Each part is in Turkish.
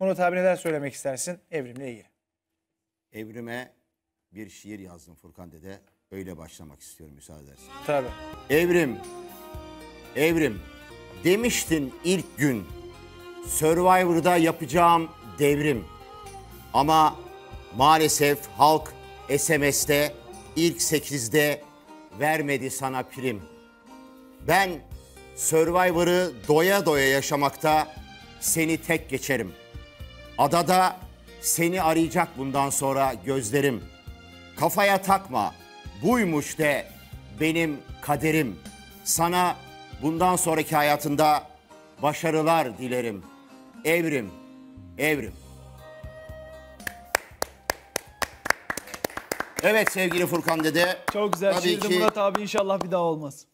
Murat abi neler söylemek istersin evrimle ilgili? Evrime bir şiir yazdım Furkan Dede. Öyle başlamak istiyorum müsaade edersin. Tabii. Evrim, evrim demiştin ilk gün Survivor'da yapacağım devrim. Ama maalesef halk SMS'te ilk sekizde vermedi sana prim. Ben Survivor'ı doya doya yaşamakta seni tek geçerim.'' Adada seni arayacak bundan sonra gözlerim. Kafaya takma, buymuş de benim kaderim. Sana bundan sonraki hayatında başarılar dilerim. Evrim, evrim. Evet sevgili Furkan dede. Çok güzel şiirdi ki... Murat abi inşallah bir daha olmaz.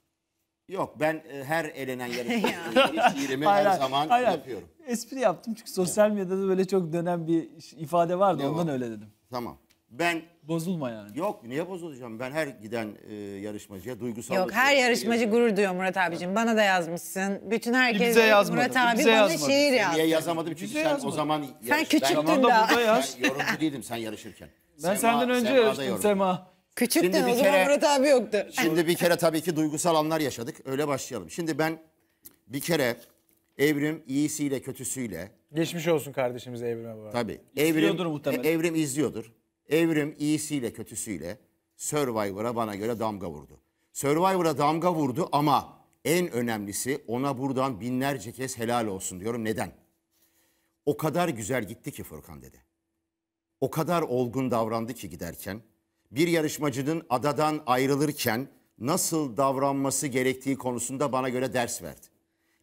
Yok ben e, her elenen yarışmacı her zaman hayır, yapıyorum. Espri yaptım çünkü sosyal medyada da böyle çok dönen bir ifade vardı Ne ondan o? öyle dedim. Tamam. Ben Bozulma yani. yok niye bozulacağım? Ben her giden e, yarışmacıya duygusal... Yok her yarışmacı gurur duyuyor Murat abicim. Bana da yazmışsın. Bütün herkes Bize yazmadı, Murat abi bize bana yazmadı. şiir Niye yazdı. yazamadım çünkü Bize sen o yazmadı. zaman... yarış- küçüktün Zamanında daha. burada Ben yaz. yorumcu değildim sen yarışırken. Ben Sema- senden önce Sema'da yarıştım yorumcu. Sema. Küçükten Şimdi bir o zaman kere- Murat abi yoktu. Şimdi bir kere tabii ki duygusal anlar yaşadık. Öyle başlayalım. Şimdi ben bir kere Evrim iyisiyle kötüsüyle Geçmiş olsun kardeşimize Evrim'e bu arada. tabii. İzliyordur Evrim, muhtemelen. E, evrim izliyordur. Evrim iyisiyle kötüsüyle Survivor'a bana göre damga vurdu. Survivor'a damga vurdu ama en önemlisi ona buradan binlerce kez helal olsun diyorum. Neden? O kadar güzel gitti ki Furkan dedi. O kadar olgun davrandı ki giderken bir yarışmacının adadan ayrılırken nasıl davranması gerektiği konusunda bana göre ders verdi.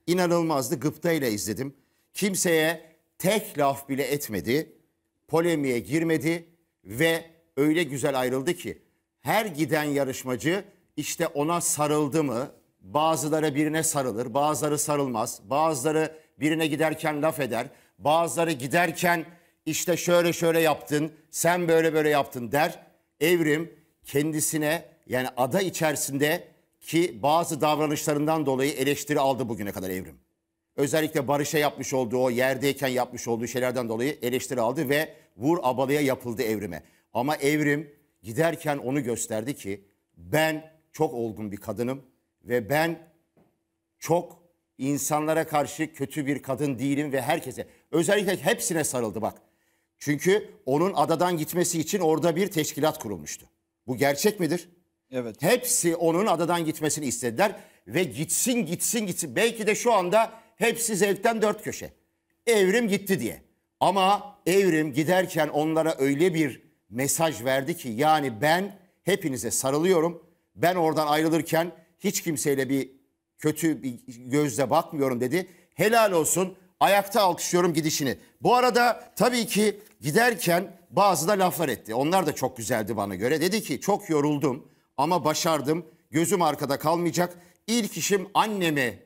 İnanılmazdı. Gıptayla izledim. Kimseye tek laf bile etmedi. Polemiğe girmedi ve öyle güzel ayrıldı ki her giden yarışmacı işte ona sarıldı mı? Bazıları birine sarılır, bazıları sarılmaz. Bazıları birine giderken laf eder. Bazıları giderken işte şöyle şöyle yaptın, sen böyle böyle yaptın der. Evrim kendisine yani ada içerisinde ki bazı davranışlarından dolayı eleştiri aldı bugüne kadar Evrim. Özellikle Barış'a yapmış olduğu, o yerdeyken yapmış olduğu şeylerden dolayı eleştiri aldı ve vur abalıya yapıldı Evrim'e. Ama Evrim giderken onu gösterdi ki ben çok olgun bir kadınım ve ben çok insanlara karşı kötü bir kadın değilim ve herkese özellikle hepsine sarıldı bak. Çünkü onun adadan gitmesi için orada bir teşkilat kurulmuştu. Bu gerçek midir? Evet. Hepsi onun adadan gitmesini istediler ve gitsin gitsin gitsin. Belki de şu anda hepsi zevkten dört köşe. Evrim gitti diye. Ama evrim giderken onlara öyle bir mesaj verdi ki yani ben hepinize sarılıyorum. Ben oradan ayrılırken hiç kimseyle bir kötü bir gözle bakmıyorum dedi. Helal olsun Ayakta alkışlıyorum gidişini. Bu arada tabii ki giderken bazı da laflar etti. Onlar da çok güzeldi bana göre. Dedi ki çok yoruldum ama başardım. Gözüm arkada kalmayacak. İlk işim annemi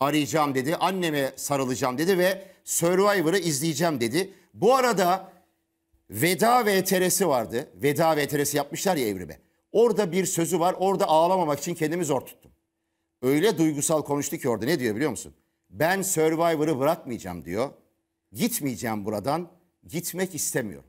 arayacağım dedi. Anneme sarılacağım dedi ve Survivor'ı izleyeceğim dedi. Bu arada Veda VTR'si vardı. Veda VTR'si yapmışlar ya evrime. Orada bir sözü var. Orada ağlamamak için kendimi zor tuttum. Öyle duygusal konuştu ki orada. Ne diyor biliyor musun? Ben Survivor'ı bırakmayacağım diyor. Gitmeyeceğim buradan. Gitmek istemiyorum.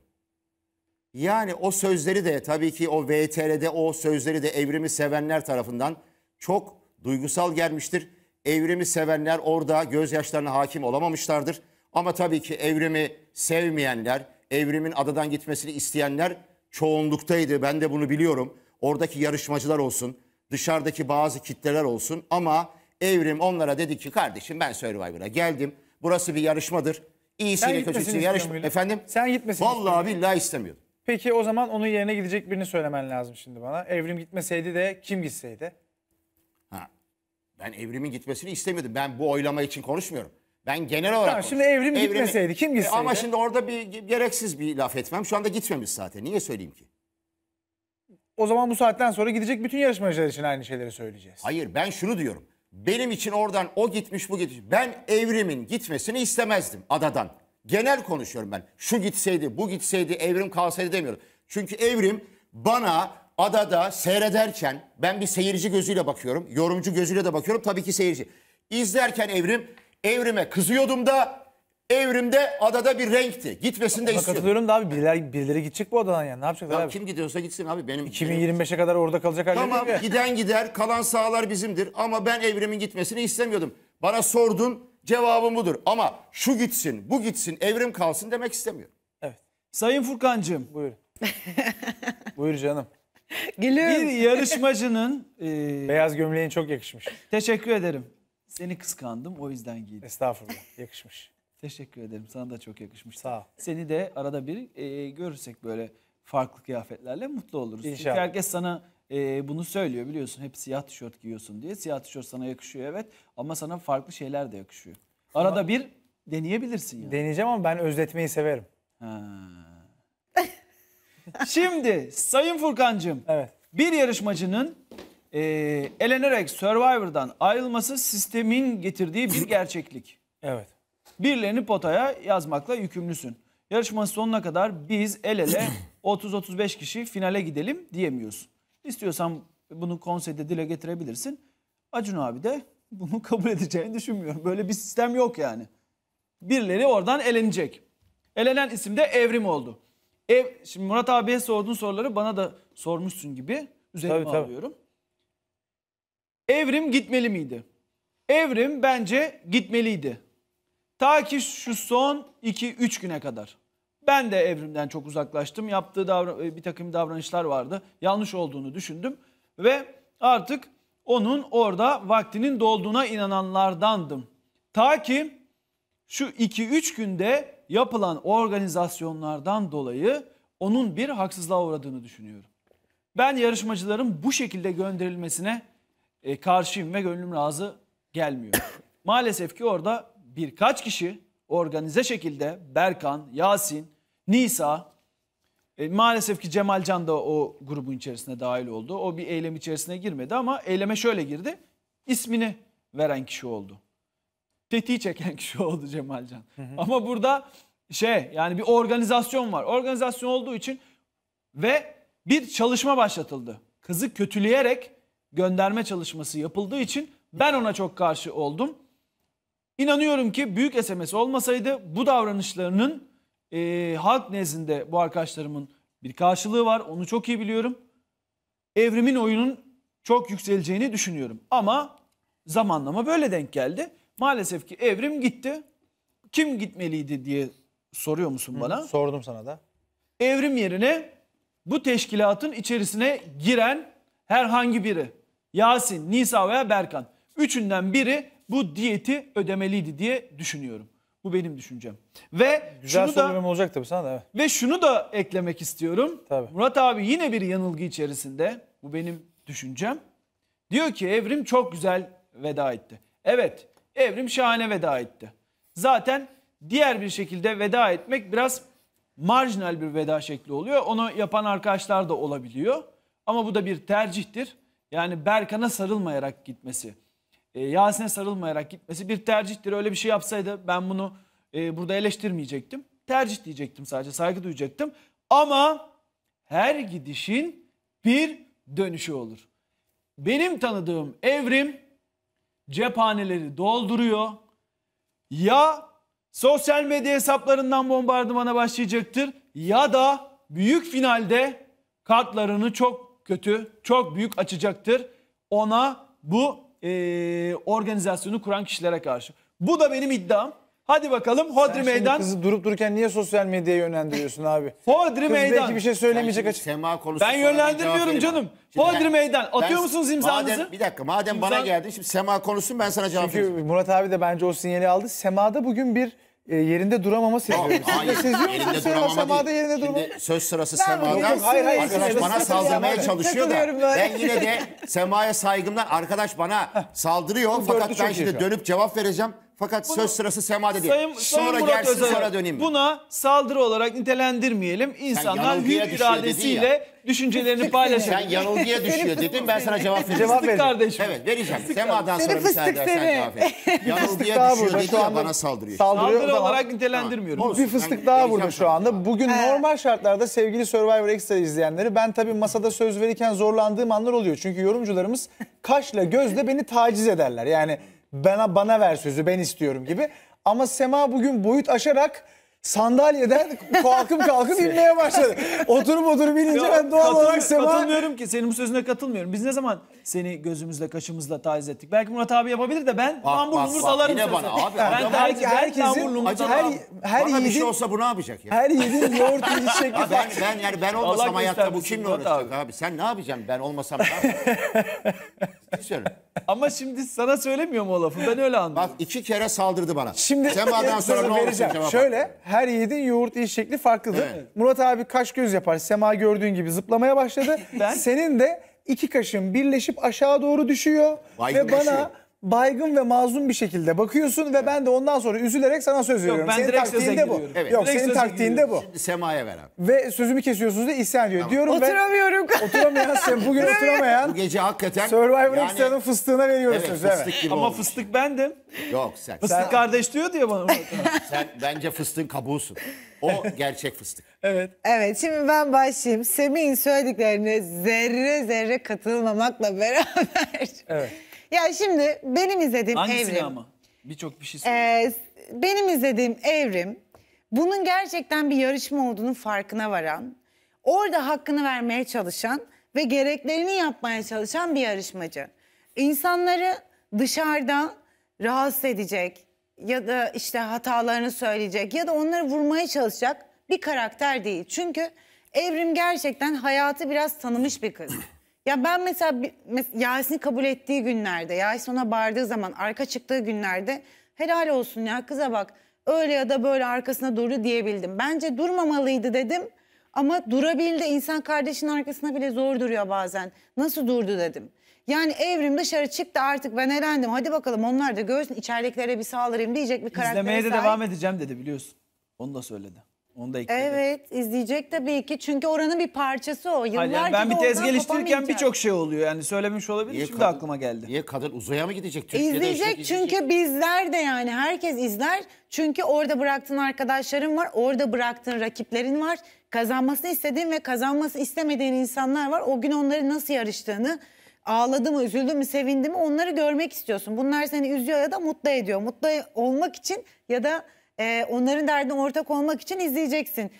Yani o sözleri de tabii ki o VTR'de o sözleri de evrimi sevenler tarafından çok duygusal gelmiştir. Evrimi sevenler orada gözyaşlarına hakim olamamışlardır. Ama tabii ki evrimi sevmeyenler, evrimin adadan gitmesini isteyenler çoğunluktaydı. Ben de bunu biliyorum. Oradaki yarışmacılar olsun, dışarıdaki bazı kitleler olsun ama Evrim onlara dedi ki kardeşim ben Survivor'a geldim. Burası bir yarışmadır. İyisiyle kötüsüyle yarışma. Efendim? Sen gitmesin. Vallahi billahi istemiyordum. Peki o zaman onun yerine gidecek birini söylemen lazım şimdi bana. Evrim gitmeseydi de kim gitseydi? Ha. Ben Evrim'in gitmesini istemiyordum. Ben bu oylama için konuşmuyorum. Ben genel olarak... Tamam şimdi Evrim gitmeseydi kim e, gitseydi? E, ama şimdi orada bir gereksiz bir laf etmem. Şu anda gitmemiş zaten. Niye söyleyeyim ki? O zaman bu saatten sonra gidecek bütün yarışmacılar için aynı şeyleri söyleyeceğiz. Hayır ben şunu diyorum. Benim için oradan o gitmiş bu gitmiş. Ben evrimin gitmesini istemezdim adadan. Genel konuşuyorum ben. Şu gitseydi, bu gitseydi, evrim kalsaydı demiyorum. Çünkü evrim bana adada seyrederken ben bir seyirci gözüyle bakıyorum. Yorumcu gözüyle de bakıyorum. Tabii ki seyirci. İzlerken evrim evrime kızıyordum da Evrimde adada bir renkti. Gitmesini de istiyorum. katılıyorum da abi birileri, birileri gidecek bu odadan yani. Ne yapacaklar Ya abi? kim gidiyorsa gitsin abi benim. 2025'e kadar orada kalacak halleri Tamam ya. giden gider kalan sahalar bizimdir ama ben evrimin gitmesini istemiyordum. Bana sordun cevabım budur ama şu gitsin bu gitsin evrim kalsın demek istemiyorum. Evet. Sayın Furkancığım Buyur. Buyur canım. bir yarışmacının e, Beyaz gömleğin çok yakışmış. teşekkür ederim. Seni kıskandım o yüzden giydim. Estağfurullah. Yakışmış. Teşekkür ederim. Sana da çok yakışmış. Sağ ol. Seni de arada bir e, görürsek böyle farklı kıyafetlerle mutlu oluruz. İnşallah. Çünkü herkes sana e, bunu söylüyor biliyorsun. Hep siyah tişört giyiyorsun diye. Siyah tişört sana yakışıyor evet ama sana farklı şeyler de yakışıyor. Arada bir deneyebilirsin yani. Deneyeceğim ama ben özletmeyi severim. Şimdi Sayın Furkan'cığım Evet. bir yarışmacının e, elenerek Survivor'dan ayrılması sistemin getirdiği bir gerçeklik. Evet. Birilerini potaya yazmakla yükümlüsün. Yarışmanın sonuna kadar biz el ele 30-35 kişi finale gidelim diyemiyorsun. İstiyorsan bunu konseyde dile getirebilirsin. Acun abi de bunu kabul edeceğini düşünmüyorum. Böyle bir sistem yok yani. Birileri oradan elenecek. Elenen isim de Evrim oldu. Ev, şimdi Murat abiye sorduğun soruları bana da sormuşsun gibi üzerime tabii, alıyorum. Tabii. Evrim gitmeli miydi? Evrim bence gitmeliydi. Ta ki şu son 2-3 güne kadar. Ben de evrimden çok uzaklaştım. Yaptığı davran e, bir takım davranışlar vardı. Yanlış olduğunu düşündüm. Ve artık onun orada vaktinin dolduğuna inananlardandım. Ta ki şu 2-3 günde yapılan organizasyonlardan dolayı onun bir haksızlığa uğradığını düşünüyorum. Ben yarışmacıların bu şekilde gönderilmesine e, karşıyım ve gönlüm razı gelmiyor. Maalesef ki orada birkaç kişi organize şekilde Berkan, Yasin, Nisa e, maalesef ki Cemalcan da o grubun içerisine dahil oldu. O bir eylem içerisine girmedi ama eyleme şöyle girdi. İsmini veren kişi oldu. Tetiği çeken kişi oldu Cemalcan. Ama burada şey yani bir organizasyon var. Organizasyon olduğu için ve bir çalışma başlatıldı. Kızı kötüleyerek gönderme çalışması yapıldığı için ben ona çok karşı oldum. İnanıyorum ki büyük SMS olmasaydı bu davranışlarının e, halk nezdinde bu arkadaşlarımın bir karşılığı var. Onu çok iyi biliyorum. Evrimin oyunun çok yükseleceğini düşünüyorum. Ama zamanlama böyle denk geldi. Maalesef ki evrim gitti. Kim gitmeliydi diye soruyor musun Hı, bana? Sordum sana da. Evrim yerine bu teşkilatın içerisine giren herhangi biri. Yasin, Nisa veya Berkan. Üçünden biri bu diyeti ödemeliydi diye düşünüyorum. Bu benim düşüncem. Ve Güzel şunu da olacak tabii sana da. Evet. Ve şunu da eklemek istiyorum. Tabii. Murat abi yine bir yanılgı içerisinde. Bu benim düşüncem. Diyor ki evrim çok güzel veda etti. Evet, evrim şahane veda etti. Zaten diğer bir şekilde veda etmek biraz marjinal bir veda şekli oluyor. Onu yapan arkadaşlar da olabiliyor. Ama bu da bir tercihtir. Yani Berkan'a sarılmayarak gitmesi e, Yasin'e sarılmayarak gitmesi bir tercihtir. Öyle bir şey yapsaydı ben bunu e, burada eleştirmeyecektim. Tercih diyecektim sadece saygı duyacaktım. Ama her gidişin bir dönüşü olur. Benim tanıdığım evrim cephaneleri dolduruyor. Ya sosyal medya hesaplarından bombardımana başlayacaktır ya da büyük finalde kartlarını çok kötü, çok büyük açacaktır. Ona bu e, organizasyonu kuran kişilere karşı. Bu da benim iddiam. Hadi bakalım Hodri Sen Meydan. kızı durup dururken niye sosyal medyaya yönlendiriyorsun abi? Hodri Kız Meydan. belki bir şey söylemeyecek açık. Sema konusu Ben yönlendirmiyorum vereyim. canım. Şimdi Hodri ben- Meydan. Atıyor musunuz imzanızı? Madem, bir dakika madem bana İmza- geldin şimdi Sema konusu ben sana cevap Çünkü vereceğim. Murat abi de bence o sinyali aldı. Sema'da bugün bir e, yerinde duramama seziyorum. Hayır. Seziyor Yerinde duramama değil. yerinde durma. Şimdi söz sırası Sema'da. Yok, hayır, hayır. Arkadaş bana saldırmaya çalışıyor da. Ben yine de Sema'ya saygımdan arkadaş bana saldırıyor. Fakat ben şimdi dönüp cevap vereceğim. Fakat Bunu, söz sırası Sema'da değil. Sayın, sonra Sayın gelsin Özel, sonra döneyim. Buna saldırı olarak nitelendirmeyelim. İnsanlar hür iradesiyle düşüncelerini paylaşır. Sen yanılgıya düşüyor dedin ben sana cevap vereceğim. Cevap vereceğim. kardeşim. Evet vereceğim. Fıstık Sema'dan seni sonra müsaade edersen Yanılgıya düşüyor dedi ya bana saldırıyor. Saldırıyor saldırı olarak nitelendirmiyorum. Olsun. Bir fıstık daha vurdu şu anda. Bugün normal şartlarda sevgili Survivor Extra izleyenleri ben tabii masada söz verirken zorlandığım anlar oluyor. Çünkü yorumcularımız kaşla gözle beni taciz ederler. Yani bana bana ver sözü ben istiyorum gibi. Ama Sema bugün boyut aşarak sandalyeden kalkıp kalkıp inmeye başladı. Oturup oturup inince ben doğal Katılmıyor- olarak Sema Katılmıyorum ki senin bu sözüne katılmıyorum. Biz ne zaman seni gözümüzle kaşımızla taciz ettik? Belki Murat abi yapabilir de ben bak, hamburlu bak, yumurtalarım yine bana abi, Ben belki, belki herkesin- hamburlu acaba- her, her Bana bir şey olsa bu ne yapacak ya? her yiğidin yoğurt yiyecek şekli Ya ben, ben yani ben olmasam hayatta bu göstermesin kimle uğraşacak abi. Sen ne yapacaksın ben olmasam ne yapacaksın? Ciddi Ama şimdi sana söylemiyor mu o lafı? Ben öyle anladım. Bak iki kere saldırdı bana. Şimdi Sema'dan sonra ne olacak? Şöyle her yiğidin yoğurt iş şekli farklıdır. Evet. Murat abi kaş göz yapar. Sema gördüğün gibi zıplamaya başladı. ben? Senin de iki kaşın birleşip aşağı doğru düşüyor. Vay ve bana baygın ve mazlum bir şekilde bakıyorsun ve ben de ondan sonra üzülerek sana söz veriyorum. ben senin taktiğinde bu. gidiyorum. Evet. Yok Direkt senin taktiğinde bu. Şimdi Sema'ya ver abi. Ve sözümü kesiyorsunuz da isyan ediyor. Diyorum ben. Oturamıyorum. oturamayan sen bugün Bu gece hakikaten... Survivor yani- Extra'nın fıstığına veriyoruz Evet sözü. evet. fıstık gibi Ama oldu. fıstık bendim. Yok sen, Fıstık sen, kardeş diyor diye bana. Sen bence fıstığın kabuğusun. O gerçek fıstık. Evet şimdi ben başlayayım. Semih'in söylediklerine zerre zerre katılmamakla beraber. Evet. Ya şimdi benim izlediğim Hangisini evrim. ama? Birçok bir şey ee, söylüyor. E, benim izlediğim evrim bunun gerçekten bir yarışma olduğunu farkına varan, orada hakkını vermeye çalışan ve gereklerini yapmaya çalışan bir yarışmacı. İnsanları dışarıda rahatsız edecek ya da işte hatalarını söyleyecek ya da onları vurmaya çalışacak bir karakter değil. Çünkü Evrim gerçekten hayatı biraz tanımış bir kız. Ya ben mesela Yasin'i kabul ettiği günlerde, Yasin ona bağırdığı zaman, arka çıktığı günlerde helal olsun ya kıza bak öyle ya da böyle arkasına durdu diyebildim. Bence durmamalıydı dedim ama durabildi. İnsan kardeşinin arkasına bile zor duruyor bazen. Nasıl durdu dedim. Yani evrim dışarı çıktı artık ben elendim. Hadi bakalım onlar da göğsün içeridekilere bir sağlarım diyecek bir karaktere İzlemeye de sahip. devam edeceğim dedi biliyorsun. Onu da söyledi. Onu da ekledim. Evet izleyecek tabii ki çünkü oranın bir parçası o. yıllar yani ben bir tez geliştirirken birçok şey oluyor yani söylemiş olabilir niye şimdi kadın, aklıma geldi. Niye kadın uzaya mı gidecek? Türkiye'de izleyecek işte, çünkü bizler de yani herkes izler. Çünkü orada bıraktığın arkadaşların var orada bıraktığın rakiplerin var. Kazanmasını istediğin ve kazanması istemediğin insanlar var. O gün onları nasıl yarıştığını ağladı mı üzüldü mü sevindi mi onları görmek istiyorsun. Bunlar seni üzüyor ya da mutlu ediyor. Mutlu olmak için ya da ee, onların derdine ortak olmak için izleyeceksin.